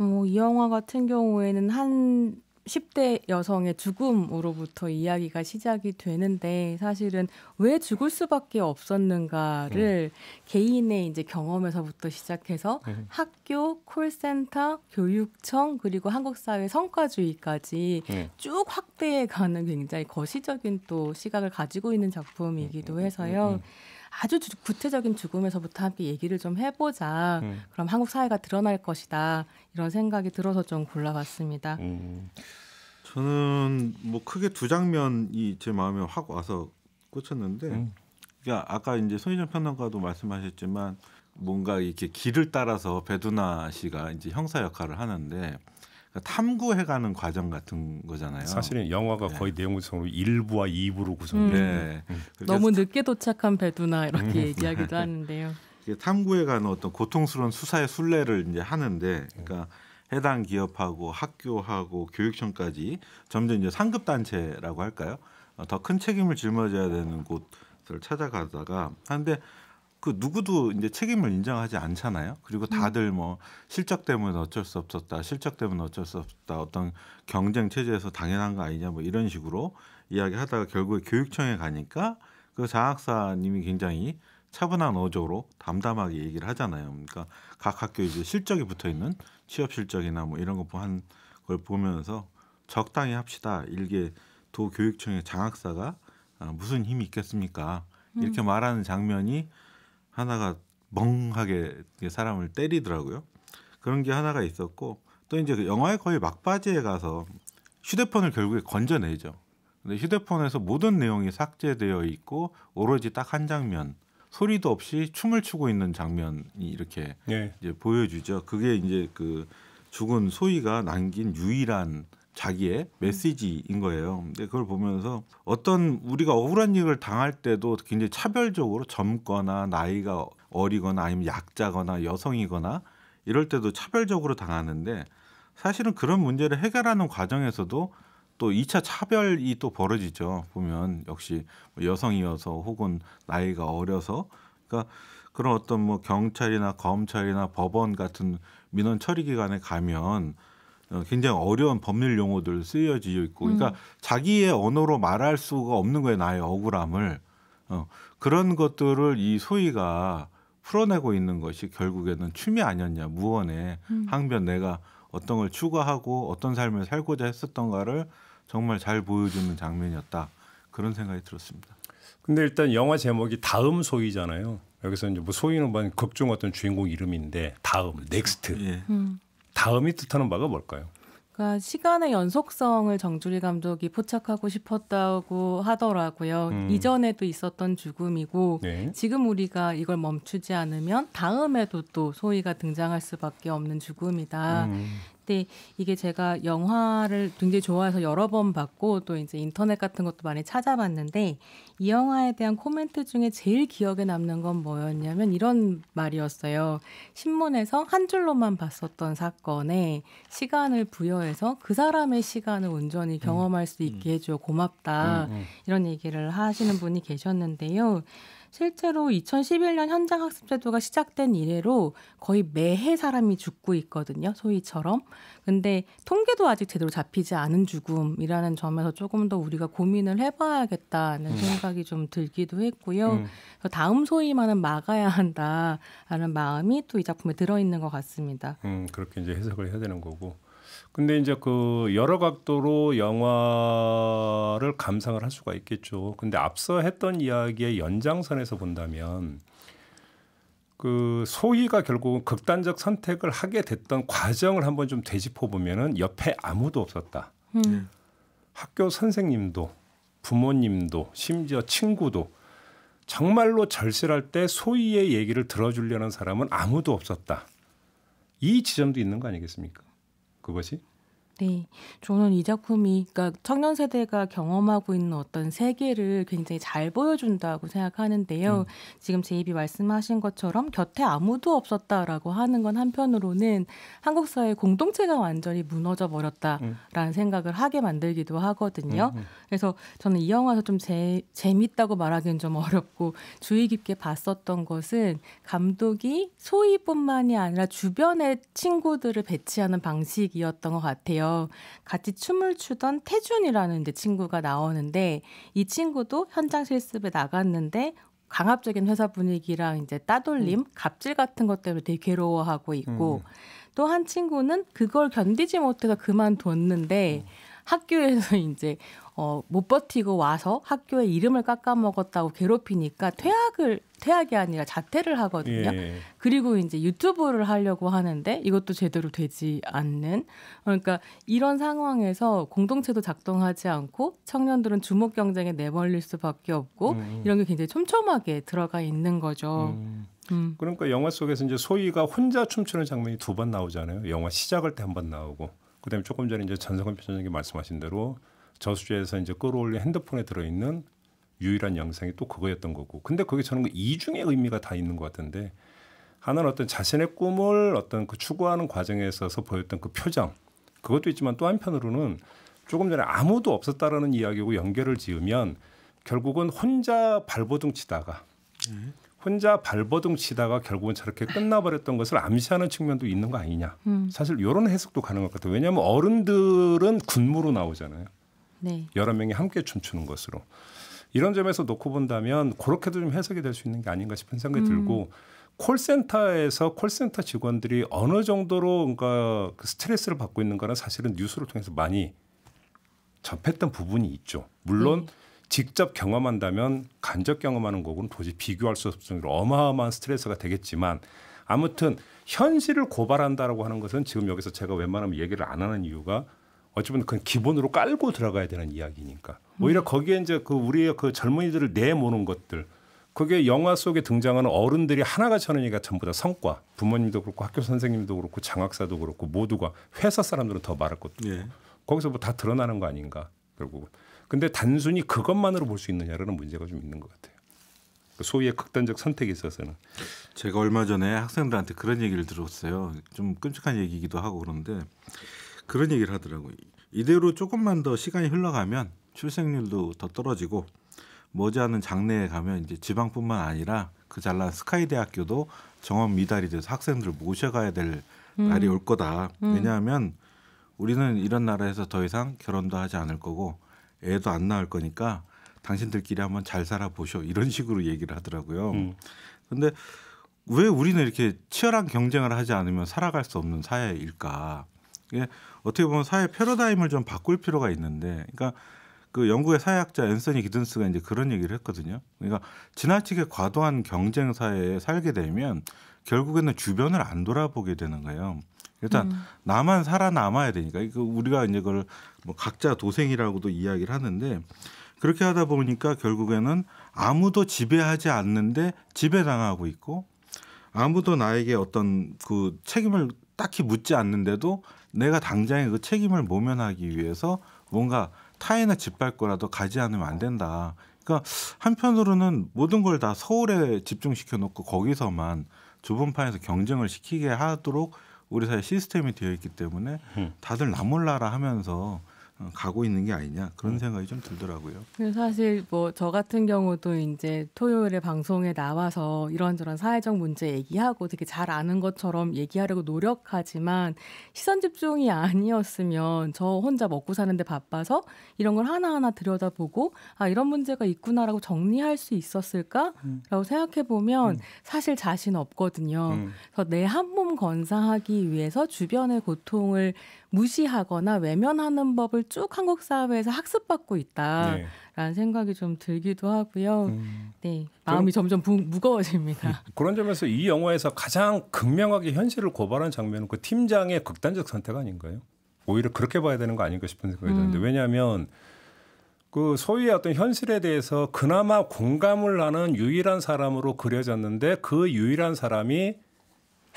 S3: 어, 이 영화 같은 경우에는 한 10대 여성의 죽음으로부터 이야기가 시작이 되는데 사실은 왜 죽을 수밖에 없었는가를 음. 개인의 이제 경험에서부터 시작해서 음. 학교, 콜센터, 교육청 그리고 한국 사회 성과주의까지 음. 쭉 확대해 가는 굉장히 거시적인 또 시각을 가지고 있는 작품이기도 음, 음, 음, 해서요. 아주 구체적인 죽음에서부터 함께 얘기를 좀 해보자. 음. 그럼 한국 사회가 드러날 것이다. 이런 생각이 들어서 좀 골라봤습니다.
S4: 음. 저는 뭐 크게 두 장면이 제 마음에 확 와서 꽂혔는데, 음. 그니까 아까 이제 손희정 평론가도 말씀하셨지만 뭔가 이렇게 길을 따라서 배두나 씨가 이제 형사 역할을 하는데 그러니까 탐구해가는 과정 같은 거잖아요. 사실은 영화가 네. 거의 내용 으로 1부와 2부로 구성돼. 음. 네. 음. 너무
S3: 늦게 도착한 배두나 이렇게 음. 얘기하기도 하는데요.
S4: 탐구해가는 어떤 고통스러운 수사의 순례를 이제 하는데, 그러니까 해당 기업하고 학교하고 교육청까지 점점 이제 상급 단체라고 할까요? 어, 더큰 책임을 짊어져야 되는 곳을 찾아가다가 하데 그 누구도 이제 책임을 인정하지 않잖아요. 그리고 음. 다들 뭐 실적 때문에 어쩔 수 없었다, 실적 때문에 어쩔 수 없다, 어떤 경쟁 체제에서 당연한 거 아니냐 뭐 이런 식으로 이야기하다가 결국에 교육청에 가니까 그 장학사님이 굉장히 차분한 어조로 담담하게 얘기를 하잖아요. 그러니까 각 학교 에 이제 실적이 붙어 있는 취업 실적이나 뭐 이런 거한걸 보면서 적당히 합시다. 일개 도 교육청의 장학사가 아, 무슨 힘이 있겠습니까? 이렇게 음. 말하는 장면이 하나가 멍하게 사람을 때리더라고요. 그런 게 하나가 있었고 또 이제 그 영화의 거의 막바지에 가서 휴대폰을 결국에 건져내죠. 근데 휴대폰에서 모든 내용이 삭제되어 있고 오로지 딱 한 장면 소리도 없이 춤을 추고 있는 장면이 이렇게 네. 이제 보여주죠. 그게 이제 그 죽은 소희가 남긴 유일한 자기의 음. 메시지인 거예요. 근데 그걸 보면서 어떤 우리가 억울한 일을 당할 때도 굉장히 차별적으로 젊거나 나이가 어리거나 아니면 약자거나 여성이거나 이럴 때도 차별적으로 당하는데 사실은 그런 문제를 해결하는 과정에서도 또 2차 차별이 또 벌어지죠. 보면 역시 뭐 여성이어서 혹은 나이가 어려서 그러니까 그런 어떤 뭐 경찰이나 검찰이나 법원 같은 민원 처리 기관에 가면 어, 굉장히 어려운 법률 용어들 쓰여지어 있고 그러니까 음. 자기의 언어로 말할 수가 없는 거예요 나의 억울함을 어, 그런 것들을 이 소위가 풀어내고 있는 것이 결국에는 취미 아니었냐 무언의 음. 항변 내가 어떤 걸 추구하고 어떤 삶을 살고자 했었던가를 정말 잘 보여주는 장면이었다 그런 생각이 들었습니다.
S2: 근데 일단 영화 제목이 다음 소위잖아요. 여기서 이제 뭐 소위는 뭐 극중 어떤 주인공 이름인데 다음 넥스트 예. 음. 다음이 뜻하는 바가 뭘까요?
S3: 그러니까 시간의 연속성을 정주리 감독이 포착하고 싶었다고 하더라고요. 음. 이전에도 있었던 죽음이고 네. 지금 우리가 이걸 멈추지 않으면 다음에도 또 소희가 등장할 수밖에 없는 죽음이다. 음. 근데 이게 제가 영화를 굉장히 좋아해서 여러 번 봤고 또 이제 인터넷 같은 것도 많이 찾아봤는데 이 영화에 대한 코멘트 중에 제일 기억에 남는 건 뭐였냐면 이런 말이었어요. 신문에서 한 줄로만 봤었던 사건에 시간을 부여해서 그 사람의 시간을 온전히 경험할 음. 수 있게 음. 해줘 고맙다 음, 이런 얘기를 하시는 분이 계셨는데요. 실제로 2011년 현장 학습 제도가 시작된 이래로 거의 매해 사람이 죽고 있거든요. 소위처럼. 근데 통계도 아직 제대로 잡히지 않은 죽음이라는 점에서 조금 더 우리가 고민을 해봐야겠다는 음. 생각이 좀 들기도 했고요. 음. 다음 소위만은 막아야 한다라는 마음이 또 이 작품에 들어있는 것 같습니다.
S2: 음, 그렇게 이제 해석을 해야 되는 거고. 근데 이제 그 여러 각도로 영화를 감상을 할 수가 있겠죠. 근데 앞서 했던 이야기의 연장선에서 본다면 그 소희가 결국은 극단적 선택을 하게 됐던 과정을 한번 좀 되짚어 보면은 옆에 아무도 없었다. 음. 네. 학교 선생님도 부모님도 심지어 친구도 정말로 절실할 때 소희의 얘기를 들어주려는 사람은 아무도 없었다. 이 지점도 있는 거 아니겠습니까? 그것이
S3: 네. 저는 이 작품이 그러니까 청년 세대가 경험하고 있는 어떤 세계를 굉장히 잘 보여준다고 생각하는데요. 음. 지금 제이비 말씀하신 것처럼 곁에 아무도 없었다라고 하는 건 한편으로는 한국 사회 공동체가 완전히 무너져 버렸다라는 음. 생각을 하게 만들기도 하거든요. 음, 음. 그래서 저는 이 영화에서 좀 재, 재밌다고 말하기는 좀 어렵고 주의 깊게 봤었던 것은 감독이 소위뿐만이 아니라 주변의 친구들을 배치하는 방식이었던 것 같아요. 같이 춤을 추던 태준이라는 이제 친구가 나오는데 이 친구도 현장 실습에 나갔는데 강압적인 회사 분위기랑 이제 따돌림, 음. 갑질 같은 것 때문에 되게 괴로워하고 있고 음. 또한 친구는 그걸 견디지 못해서 그만뒀는데 음. 학교에서 이제 어, 못 버티고 와서 학교에 이름을 깎아먹었다고 괴롭히니까 퇴학을 퇴학이 아니라 자퇴를 하거든요. 예. 그리고 이제 유튜브를 하려고 하는데 이것도 제대로 되지 않는 그러니까 이런 상황에서 공동체도 작동하지 않고 청년들은 주목 경쟁에 내몰릴 수밖에 없고 음. 음. 이런 게 굉장히 촘촘하게 들어가 있는 거죠. 음.
S2: 음. 그러니까 영화 속에서 이제 소희가 혼자 춤추는 장면이 두 번 나오잖아요. 영화 시작할 때 한 번 나오고 그다음에 조금 전에 이제 전성근 편장님이 말씀하신 대로 저수지에서 이제 끌어올린 핸드폰에 들어있는 유일한 영상이 또 그거였던 거고. 근데 거기 저는 그 이중의 의미가 다 있는 것 같은데 하나는 어떤 자신의 꿈을 어떤 그 추구하는 과정에 있어서 보였던 그 표정 그것도 있지만 또 한편으로는 조금 전에 아무도 없었다라는 이야기고 연결을 지으면 결국은 혼자 발버둥 치다가 혼자 발버둥 치다가 결국은 저렇게 끝나버렸던 것을 암시하는 측면도 있는 거 아니냐. 음. 사실 이런 해석도 가능할 것 같아요. 왜냐하면 어른들은 군무로 나오잖아요. 네. 여러 명이 함께 춤추는 것으로 이런 점에서 놓고 본다면 그렇게도 좀 해석이 될 수 있는 게 아닌가 싶은 생각이 음. 들고 콜센터에서 콜센터 직원들이 어느 정도로 그러니까 스트레스를 받고 있는가는 사실은 뉴스를 통해서 많이 접했던 부분이 있죠. 물론 네. 직접 경험한다면 간접 경험하는 거고는 도저히 비교할 수 없을 정도로 어마어마한 스트레스가 되겠지만 아무튼 현실을 고발한다라고 하는 것은 지금 여기서 제가 웬만하면 얘기를 안 하는 이유가 어찌 보면 그건 기본으로 깔고 들어가야 되는 이야기니까 오히려 거기에 이제 그 우리의 그 젊은이들을 내모는 것들 그게 영화 속에 등장하는 어른들이 하나같이 하는 얘기가 전부 다 성과 부모님도 그렇고 학교 선생님도 그렇고 장학사도 그렇고 모두가 회사 사람들은 더 말할 것도 예. 거기서 뭐 다 드러나는 거 아닌가 결국은 근데 단순히 그것만으로 볼 수 있느냐라는 문제가 좀 있는 것 같아요 그 소위의 극단적 선택에
S4: 있어서는 제가 얼마 전에 학생들한테 그런 얘기를 들었어요 좀 끔찍한 얘기기도 하고 그런데 그런 얘기를 하더라고요. 이대로 조금만 더 시간이 흘러가면 출생률도 더 떨어지고 머지않은 장래에 가면 이제 지방뿐만 아니라 그 잘난 스카이 대학교도 정원 미달이 돼서 학생들을 모셔가야 될 음. 날이 올 거다. 음. 왜냐하면 우리는 이런 나라에서 더 이상 결혼도 하지 않을 거고 애도 안 낳을 거니까 당신들끼리 한번 잘살아보셔 이런 식으로 얘기를 하더라고요. 음. 근데 왜 우리는 이렇게 치열한 경쟁을 하지 않으면 살아갈 수 없는 사회일까? 이게 어떻게 보면 사회 패러다임을 좀 바꿀 필요가 있는데, 그러니까 그 영국의 사회학자 앤서니 기든스가 이제 그런 얘기를 했거든요. 그러니까 지나치게 과도한 경쟁 사회에 살게 되면 결국에는 주변을 안 돌아보게 되는 거예요. 일단 음. 나만 살아남아야 되니까 우리가 이제 그걸 뭐 각자 도생이라고도 이야기를 하는데 그렇게 하다 보니까 결국에는 아무도 지배하지 않는데 지배당하고 있고 아무도 나에게 어떤 그 책임을 딱히 묻지 않는데도 내가 당장에 그 책임을 모면하기 위해서 뭔가 타인의 짓밟고라도 가지 않으면 안 된다. 그러니까 한편으로는 모든 걸 다 서울에 집중시켜 놓고 거기서만 좁은 판에서 경쟁을 시키게 하도록 우리 사회 시스템이 되어 있기 때문에 음. 다들 나몰라라 하면서 어, 가고 있는 게 아니냐 그런 음. 생각이 좀 들더라고요.
S3: 사실 뭐 저 같은 경우도 이제 토요일에 방송에 나와서 이런저런 사회적 문제 얘기하고 되게 잘 아는 것처럼 얘기하려고 노력하지만 시선 집중이 아니었으면 저 혼자 먹고 사는데 바빠서 이런 걸 하나하나 들여다보고 아 이런 문제가 있구나라고 정리할 수 있었을까라고 음. 생각해 보면 음. 사실 자신 없거든요. 그래서 내 한 몸 건사하기 위해서 주변의 고통을 무시하거나 외면하는 법을 쭉 한국 사회에서 학습받고 네. 있다라는 네. 생각이 좀 들기도 하고요. 음. 네, 마음이 점점 부, 무거워집니다.
S2: 예, 그런 점에서 이 영화에서 가장 극명하게 현실을 고발한 장면은 그 팀장의 극단적 선택 아닌가요? 오히려 그렇게 봐야 되는 거 아닌가 싶은 생각이 드는데 음. 왜냐하면 그 소위의 어떤 현실에 대해서 그나마 공감을 하는 유일한 사람으로 그려졌는데 그 유일한 사람이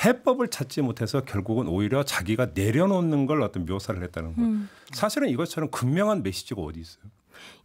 S2: 해법을 찾지 못해서 결국은 오히려 자기가 내려놓는 걸 어떤 묘사를 했다는 거. 음. 사실은 이것처럼 극명한 메시지가 어디 있어요?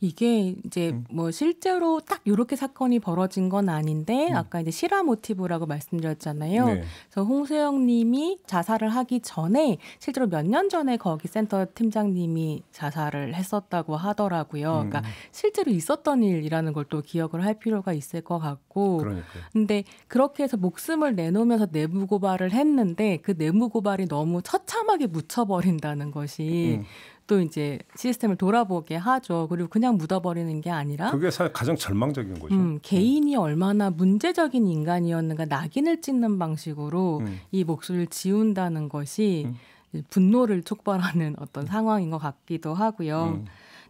S3: 이게 이제 음. 뭐 실제로 딱 이렇게 사건이 벌어진 건 아닌데 음. 아까 이제 실화 모티브라고 말씀드렸잖아요. 네. 그래서 홍세영 님이 자살을 하기 전에 실제로 몇 년 전에 거기 센터 팀장님이 자살을 했었다고 하더라고요. 음. 그러니까 실제로 있었던 일이라는 걸 또 기억을 할 필요가 있을 것 같고. 그러니까요. 근데 그렇게 해서 목숨을 내놓으면서 내부 고발을 했는데 그 내부 고발이 너무 처참하게 묻혀버린다는 것이 음. 또 이제 시스템을 돌아보게 하죠. 그리고 그냥 그냥 묻어버리는 게 아니라 그게
S2: 사실 가장 절망적인 거죠.
S3: 음, 음. 개인이 음. 얼마나 문제적인 인간이었는가 낙인을 찍는 방식으로 음. 이 목소리를 지운다는 것이 음. 분노를 촉발하는 어떤 상황인 것 같기도 하고요. 음.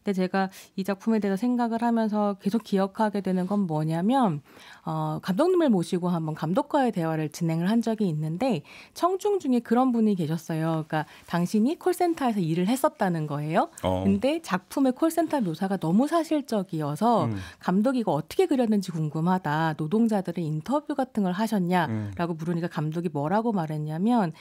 S3: 근데 제가 이 작품에 대해서 생각을 하면서 계속 기억하게 되는 건 뭐냐면 어, 감독님을 모시고 한번 감독과의 대화를 진행을 한 적이 있는데 청중 중에 그런 분이 계셨어요. 그러니까 당신이 콜센터에서 일을 했었다는 거예요. 어. 근데 작품의 콜센터 묘사가 너무 사실적이어서 음. 감독이 이거 어떻게 그렸는지 궁금하다. 노동자들의 인터뷰 같은 걸 하셨냐라고 음. 물으니까 감독이 뭐라고 말했냐면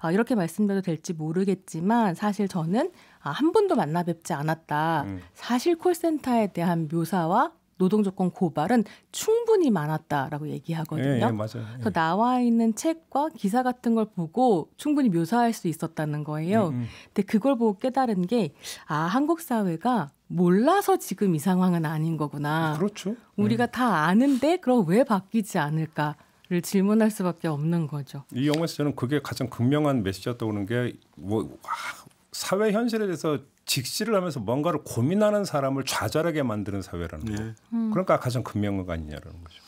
S3: 아, 이렇게 말씀드려도 될지 모르겠지만 사실 저는 아, 한 번도 만나 뵙지 않았다. 음. 사실 콜센터에 대한 묘사와 노동 조건 고발은 충분히 많았다라고 얘기하거든요. 예, 예,
S4: 맞아요.
S2: 예. 그래서
S3: 나와 있는 책과 기사 같은 걸 보고 충분히 묘사할 수 있었다는 거예요. 음, 음. 근데 그걸 보고 깨달은 게 아, 한국 사회가 몰라서 지금 이 상황은 아닌 거구나. 아, 그렇죠. 우리가 예. 다 아는데 그럼 왜 바뀌지 않을까? 를 질문할 수밖에 없는 거죠.
S2: 이 영화에서 는 그게 가장 극명한 메시지였다고 하는 게 뭐, 아, 사회 현실에 대해서 직시를 하면서 뭔가를 고민하는 사람을 좌절하게 만드는 사회라는 거. 예요 음. 그러니까 가장 금명가 아니냐라는 거죠.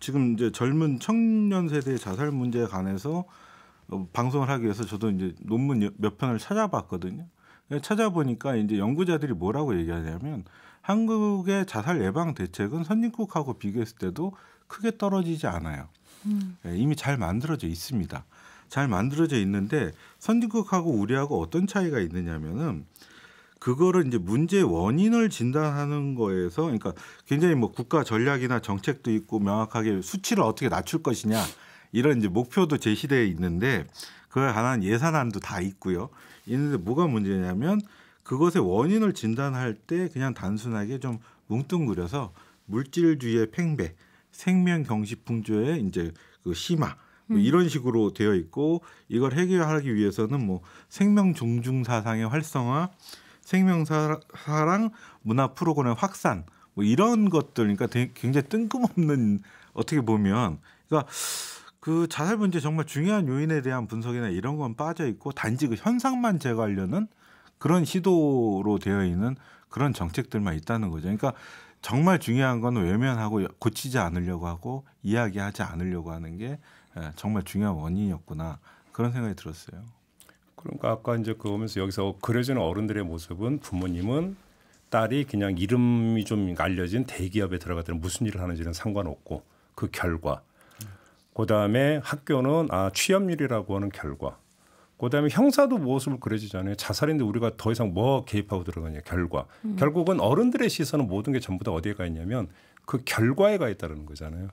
S2: 지금 이제 젊은
S4: 청년 세대의 자살 문제에 관해서 어, 방송을 하기 위해서 저도 이제 논문 몇 편을 찾아봤거든요. 찾아보니까 이제 연구자들이 뭐라고 얘기하냐면 한국의 자살 예방 대책은 선진국하고 비교했을 때도 크게 떨어지지 않아요. 음. 예, 이미 잘 만들어져 있습니다. 잘 만들어져 있는데 선진국하고 우리하고 어떤 차이가 있느냐면은 그거를 이제 문제의 원인을 진단하는 거에서 그러니까 굉장히 뭐 국가 전략이나 정책도 있고 명확하게 수치를 어떻게 낮출 것이냐 이런 이제 목표도 제시되어 있는데 그에 관한 예산안도 다 있고요. 있는데 뭐가 문제냐면 그것의 원인을 진단할 때 그냥 단순하게 좀 뭉뚱그려서 물질주의의 팽배, 생명 경시 풍조의 이제 그 심화 뭐 음. 이런 식으로 되어 있고 이걸 해결하기 위해서는 뭐 생명 존중 사상의 활성화, 생명 사랑 문화 프로그램 확산 뭐 이런 것들 그러니까 굉장히 뜬금없는 어떻게 보면 그러니까 그 자살 문제 정말 중요한 요인에 대한 분석이나 이런 건 빠져 있고 단지 그 현상만 제거하려는 그런 시도로 되어 있는 그런 정책들만 있다는 거죠. 그러니까 정말 중요한 건 외면하고 고치지 않으려고 하고 이야기하지 않으려고 하는 게 예, 정말 중요한 원인이었구나 그런 생각이 들었어요.
S2: 그러니까 아까 이제 그 보면서 여기서 그려지는 어른들의 모습은 부모님은 딸이 그냥 이름이 좀 알려진 대기업에 들어가든 무슨 일을 하는지는 상관없고 그 결과. 그다음에 학교는 아 취업률이라고 하는 결과. 그다음에 형사도 모습을 그려지잖아요. 자살인데 우리가 더 이상 뭐 개입하고 들어가냐 결과. 음. 결국은 어른들의 시선은 모든 게 전부 다 어디에 가 있냐면 그 결과에 가 있다는 거잖아요.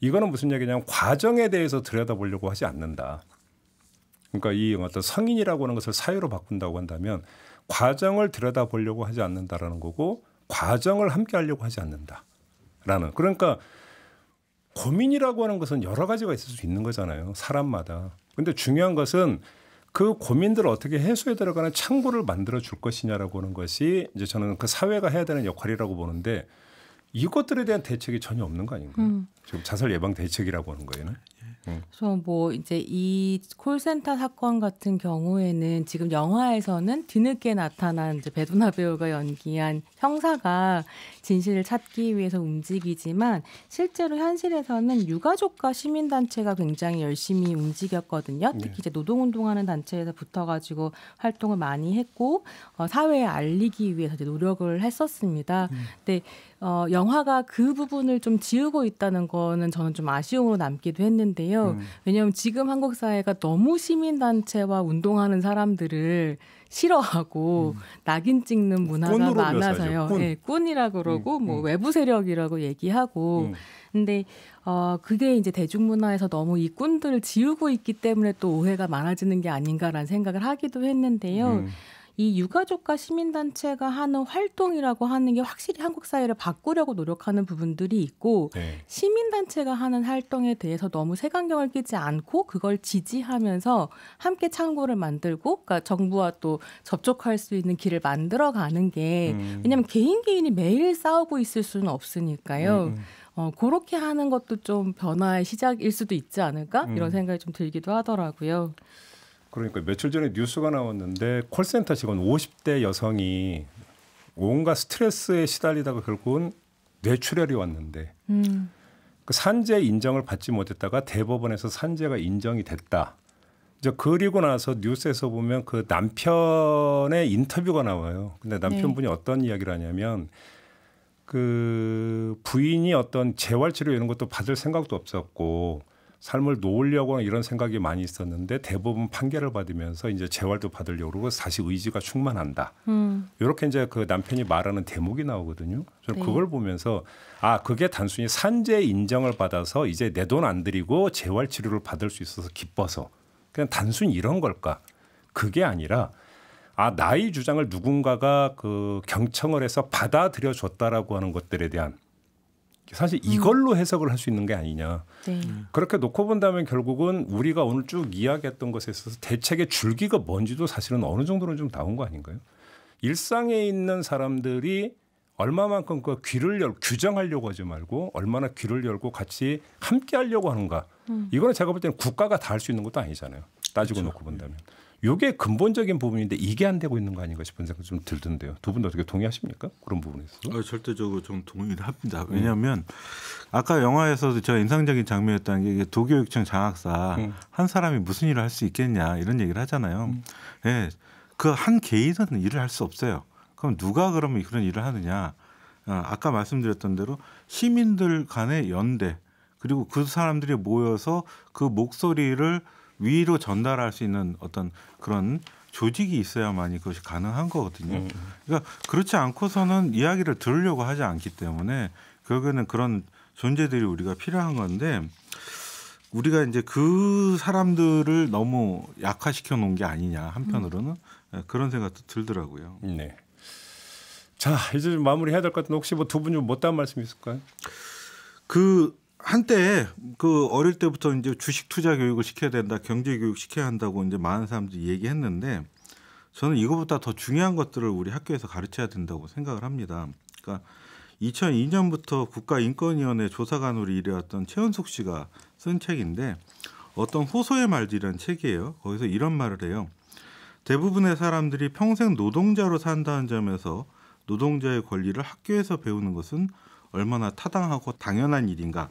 S2: 이거는 무슨 얘기냐면 과정에 대해서 들여다보려고 하지 않는다. 그러니까 이 어떤 성인이라고 하는 것을 사유로 바꾼다고 한다면 과정을 들여다보려고 하지 않는다라는 거고 과정을 함께 하려고 하지 않는다라는 그러니까 고민이라고 하는 것은 여러 가지가 있을 수 있는 거잖아요 사람마다 근데 중요한 것은 그 고민들을 어떻게 해소해 들어가는 창구를 만들어 줄 것이냐라고 하는 것이 이제 저는 그 사회가 해야 되는 역할이라고 보는데 이것들에 대한 대책이 전혀 없는 거 아닌가요? 음. 지금 자살 예방 대책이라고 하는 거에는. 예. 음.
S3: 그래서 뭐 이제 이 콜센터 사건 같은 경우에는 지금 영화에서는 뒤늦게 나타난 이제 배두나 배우가 연기한 형사가 진실을 찾기 위해서 움직이지만 실제로 현실에서는 유가족과 시민단체가 굉장히 열심히 움직였거든요. 네. 특히 이제 노동운동하는 단체에서 붙어가지고 활동을 많이 했고 어, 사회에 알리기 위해서 이제 노력을 했었습니다. 음. 근데 어, 영화가 그 부분을 좀 지우고 있다는 거는 저는 좀 아쉬움으로 남기도 했는데요. 음. 왜냐하면 지금 한국 사회가 너무 시민단체와 운동하는 사람들을 싫어하고 음. 낙인 찍는 문화가 많아서요. 꾼. 네, 예, 꾼이라 그러고 음, 뭐 음. 외부 세력이라고 얘기하고 음. 근데 어 그게 이제 대중문화에서 너무 이 꾼들을 지우고 있기 때문에 또 오해가 많아지는 게 아닌가라는 생각을 하기도 했는데요. 음. 이 유가족과 시민단체가 하는 활동이라고 하는 게 확실히 한국 사회를 바꾸려고 노력하는 부분들이 있고 네. 시민단체가 하는 활동에 대해서 너무 색안경을 끼지 않고 그걸 지지하면서 함께 창구를 만들고 그러니까 정부와 또 접촉할 수 있는 길을 만들어가는 게 음. 왜냐하면 개인 개인이 매일 싸우고 있을 수는 없으니까요. 음, 음. 어, 그렇게 하는 것도 좀 변화의 시작일 수도 있지 않을까 이런 음. 생각이 좀 들기도 하더라고요.
S2: 그러니까 며칠 전에 뉴스가 나왔는데 콜센터 직원 50대 여성이 온갖 스트레스에 시달리다가 결국은 뇌출혈이 왔는데 음. 그 산재 인정을 받지 못했다가 대법원에서 산재가 인정이 됐다. 이제 그리고 나서 뉴스에서 보면 그 남편의 인터뷰가 나와요. 근데 남편분이 네. 어떤 이야기를 하냐면 그 부인이 어떤 재활 치료 이런 것도 받을 생각도 없었고 삶을 놓으려고 하는 이런 생각이 많이 있었는데 대부분 판결을 받으면서 이제 재활도 받으려고 그러고 다시 의지가 충만한다. 음. 이렇게 이제 그 남편이 말하는 대목이 나오거든요. 저는 네. 그걸 보면서 아 그게 단순히 산재 인정을 받아서 이제 내 돈 안 들이고 재활 치료를 받을 수 있어서 기뻐서 그냥 단순히 이런 걸까? 그게 아니라 아 나의 주장을 누군가가 그 경청을 해서 받아들여 줬다라고 하는 것들에 대한 사실 음. 이걸로 음. 해석을 할 수 있는 게 아니냐. 네. 그렇게 놓고 본다면 결국은 우리가 오늘 쭉 이야기했던 것에 있어서 대책의 줄기가 뭔지도 사실은 어느 정도는 좀 나온 거 아닌가요? 일상에 있는 사람들이 얼마만큼 그 귀를 열 규정하려고 하지 말고 얼마나 귀를 열고 같이 함께 하려고 하는가. 음. 이거는 제가 볼 때는 국가가 다 할 수 있는 것도 아니잖아요. 따지고 그렇죠. 놓고 본다면. 요게 근본적인 부분인데 이게 안 되고 있는 거 아닌가 싶은 생각 이좀 들던데요. 두 분도 어떻게 동의하십니까? 그런 부분에서? 어, 절대적으로
S4: 좀 동의를 합니다. 음. 왜냐하면 음. 아까 영화에서도 제가 인상적인 장면이었던게 도교육청 장학사 음. 한 사람이 무슨 일을 할 수 있겠냐 이런 얘기를 하잖아요. 음. 예, 그 한 개인은 일을 할 수 없어요. 그럼 누가 그러면 그런 일을 하느냐? 아, 아까 말씀드렸던 대로 시민들 간의 연대 그리고 그 사람들이 모여서 그 목소리를 위로 전달할 수 있는 어떤 그런 조직이 있어야만이 그것이 가능한 거거든요. 음. 그러니까 그렇지 않고서는 이야기를 들으려고 하지 않기 때문에 결국에는 그런 존재들이 우리가 필요한 건데 우리가 이제 그 사람들을 너무 약화시켜 놓은 게 아니냐 한편으로는
S2: 음. 예, 그런 생각도 들더라고요. 네. 자 이제 좀 마무리해야 될 것 같은데 혹시 뭐 두분좀 못다한 말씀 있을까요? 그 한때 그 어릴 때부터
S4: 이제 주식 투자 교육을 시켜야 된다, 경제 교육 시켜야 한다고 이제 많은 사람들이 얘기했는데 저는 이거보다 더 중요한 것들을 우리 학교에서 가르쳐야 된다고 생각을 합니다. 그러니까 2002년부터 국가인권위원회 조사관으로 일해왔던 최은숙 씨가 쓴 책인데 어떤 호소의 말들이라는 책이에요. 거기서 이런 말을 해요. 대부분의 사람들이 평생 노동자로 산다는 점에서 노동자의 권리를 학교에서 배우는 것은 얼마나 타당하고 당연한 일인가.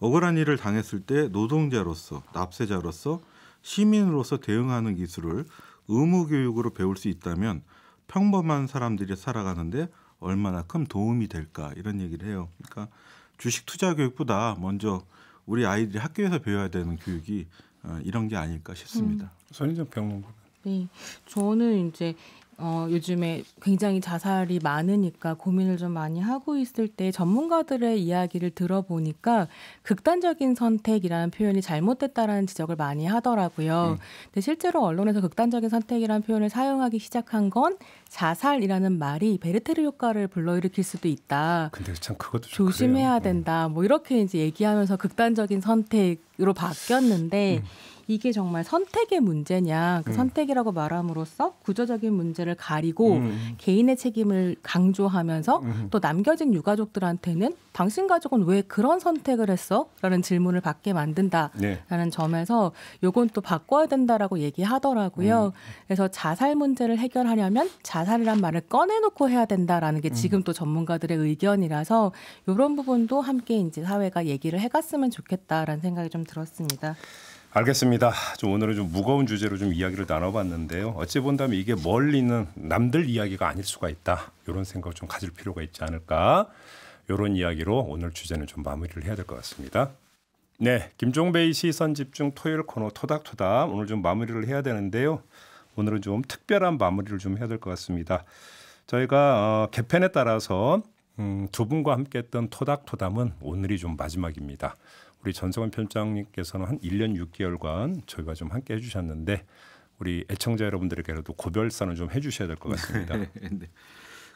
S4: 억울한 일을 당했을 때 노동자로서 납세자로서 시민으로서 대응하는 기술을 의무 교육으로 배울 수 있다면 평범한 사람들이 살아가는데 얼마나 큰 도움이 될까 이런 얘기를 해요. 그러니까 주식 투자 교육보다 먼저 우리 아이들이 학교에서 배워야 되는 교육이 어, 이런 게 아닐까 싶습니다. 음. 선인정 평론
S3: 네, 저는 이제 어, 요즘에 굉장히 자살이 많으니까 고민을 좀 많이 하고 있을 때 전문가들의 이야기를 들어보니까 극단적인 선택이라는 표현이 잘못됐다라는 지적을 많이 하더라고요. 음. 근데 실제로 언론에서 극단적인 선택이라는 표현을 사용하기 시작한 건 자살이라는 말이 베르테르 효과를 불러일으킬 수도 있다.
S2: 근데 참 그것도 조심해야
S3: 그래요. 된다. 네. 뭐 이렇게 이제 얘기하면서 극단적인 선택으로 바뀌었는데 음. 이게 정말 선택의 문제냐 그 음. 선택이라고 말함으로써 구조적인 문제를 가리고 음. 개인의 책임을 강조하면서 음. 또 남겨진 유가족들한테는 당신 가족은 왜 그런 선택을 했어?라는 질문을 받게 만든다라는 네. 점에서 요건 또 바꿔야 된다라고 얘기하더라고요. 음. 그래서 자살 문제를 해결하려면 자살이란 말을 꺼내놓고 해야 된다라는 게 음. 지금 또 전문가들의 의견이라서 요런 부분도 함께 이제 사회가 얘기를 해갔으면 좋겠다라는 생각이 좀 들었습니다.
S2: 알겠습니다. 좀 오늘은 좀 무거운 주제로 좀 이야기를 나눠봤는데요. 어찌 본다면 이게 멀리는 남들 이야기가 아닐 수가 있다. 이런 생각을 좀 가질 필요가 있지 않을까. 이런 이야기로 오늘 주제는 좀 마무리를 해야 될 것 같습니다. 네, 김종배의 시선 집중 토요일 코너 토닥토닥 오늘 좀 마무리를 해야 되는데요. 오늘은 좀 특별한 마무리를 좀 해야 될 것 같습니다. 저희가 어, 개편에 따라서 음, 두 분과 함께했던 토닥토닥은 오늘이 좀 마지막입니다. 우리 전성원 편장님께서는 한 1년 6개월간 저희와 좀 함께 해주셨는데 우리 애청자 여러분들에게라도 고별사는 좀 해주셔야 될 것 같습니다. 네.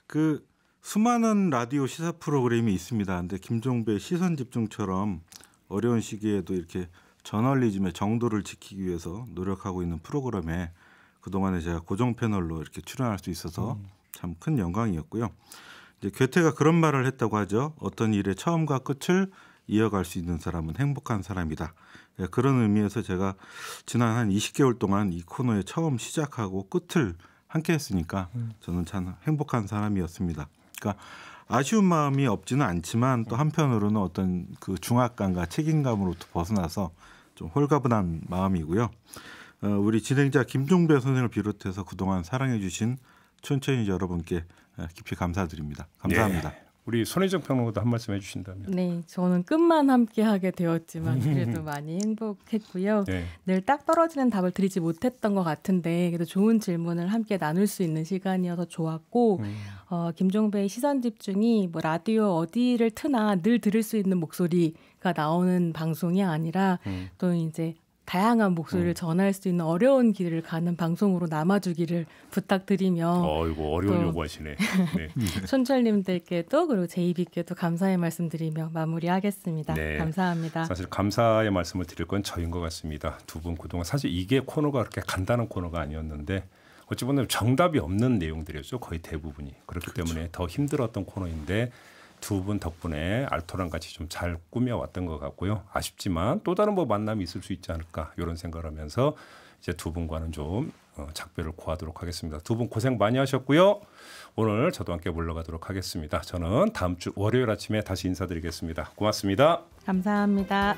S2: 그 수많은 라디오
S4: 시사 프로그램이 있습니다. 근데 김종배 시선 집중처럼 어려운 시기에도 이렇게 저널리즘의 정도를 지키기 위해서 노력하고 있는 프로그램에 그동안에 제가 고정 패널로 이렇게 출연할 수 있어서 음. 참큰 영광이었고요. 이제 괴테가 그런 말을 했다고 하죠. 어떤 일의 처음과 끝을 이어갈 수 있는 사람은 행복한 사람이다. 예, 그런 의미에서 제가 지난 한 20개월 동안 이 코너에 처음 시작하고 끝을 함께 했으니까 음. 저는 참 행복한 사람이었습니다. 그러니까 아쉬운 마음이 없지는 않지만 또 한편으로는 어떤 그 중압감과 책임감으로부 벗어나서 좀 홀가분한 마음이고요. 어, 우리 진행자 김종배 선생을 비롯해서 그동안 사랑해 주신 촌천이 여러분께 어, 깊이 감사드립니다. 감사합니다. 예. 우리
S2: 손혜정 평론가도 한 말씀 해주신다면.
S3: 네, 저는 끝만 함께하게 되었지만 그래도 음. 많이 행복했고요. 네. 늘딱 떨어지는 답을 드리지 못했던 것 같은데 그래도 좋은 질문을 함께 나눌 수 있는 시간이어서 좋았고 음. 어, 김종배의 시선 집중이 뭐 라디오 어디를 트나 늘 들을 수 있는 목소리가 나오는 방송이 아니라 음. 또 이제 다양한 목소리를 음. 전할 수 있는 어려운 길을 가는 방송으로 남아주기를 부탁드리며 어이고 어려운 요구하시네
S2: 네.
S3: 촌철님들께도 그리고 제이비께도 감사의 말씀드리며 마무리하겠습니다. 네. 감사합니다.
S2: 사실 감사의 말씀을 드릴 건 저인 것 같습니다. 두 분 그동안 사실 이게 코너가 그렇게 간단한 코너가 아니었는데 어찌 보면 정답이 없는 내용들이었죠 거의 대부분이 그렇기 그렇죠. 때문에 더 힘들었던 코너인데 두분 덕분에 알토랑 같이 좀 잘 꾸며왔던 것 같고요. 아쉽지만 또 다른 뭐 만남이 있을 수 있지 않을까 이런 생각을 하면서 이제 두 분과는 좀 어, 작별을 고하도록 하겠습니다. 두 분 고생 많이 하셨고요. 오늘 저도 함께 물러가도록 하겠습니다. 저는 다음 주 월요일 아침에 다시 인사드리겠습니다. 고맙습니다.
S3: 감사합니다.